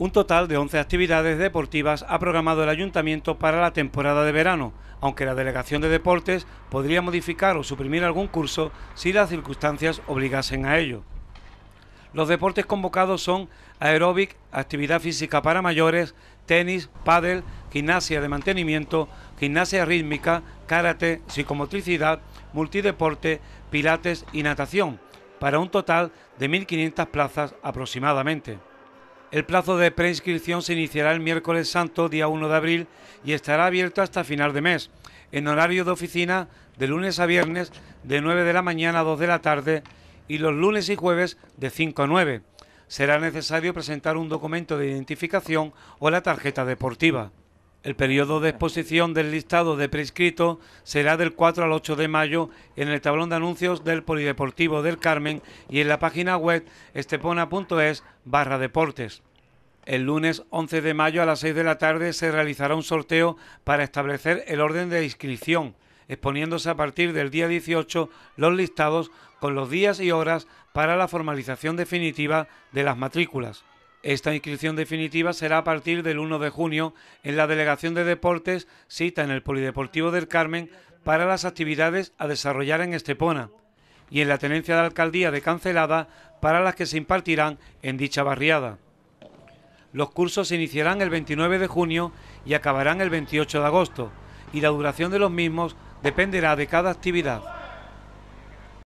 Un total de 11 actividades deportivas ha programado el ayuntamiento para la temporada de verano, aunque la delegación de deportes podría modificar o suprimir algún curso si las circunstancias obligasen a ello. Los deportes convocados son aeróbic, actividad física para mayores, tenis, pádel, gimnasia de mantenimiento, gimnasia rítmica, karate, psicomotricidad, multideporte, pilates y natación, para un total de 1.500 plazas aproximadamente. El plazo de preinscripción se iniciará el miércoles santo, día 1 de abril, y estará abierto hasta final de mes, en horario de oficina de lunes a viernes de 9 de la mañana a 2 de la tarde y los lunes y jueves de 5 a 9. Será necesario presentar un documento de identificación o la tarjeta deportiva. El periodo de exposición del listado de prescrito será del 4 al 8 de mayo en el tablón de anuncios del Polideportivo del Carmen y en la página web estepona.es barra deportes. El lunes 11 de mayo a las 6 de la tarde se realizará un sorteo para establecer el orden de inscripción, exponiéndose a partir del día 18 los listados con los días y horas para la formalización definitiva de las matrículas. Esta inscripción definitiva será a partir del 1 de junio en la Delegación de Deportes cita en el Polideportivo del Carmen para las actividades a desarrollar en Estepona y en la Tenencia de Alcaldía de Cancelada para las que se impartirán en dicha barriada. Los cursos se iniciarán el 29 de junio y acabarán el 28 de agosto y la duración de los mismos dependerá de cada actividad.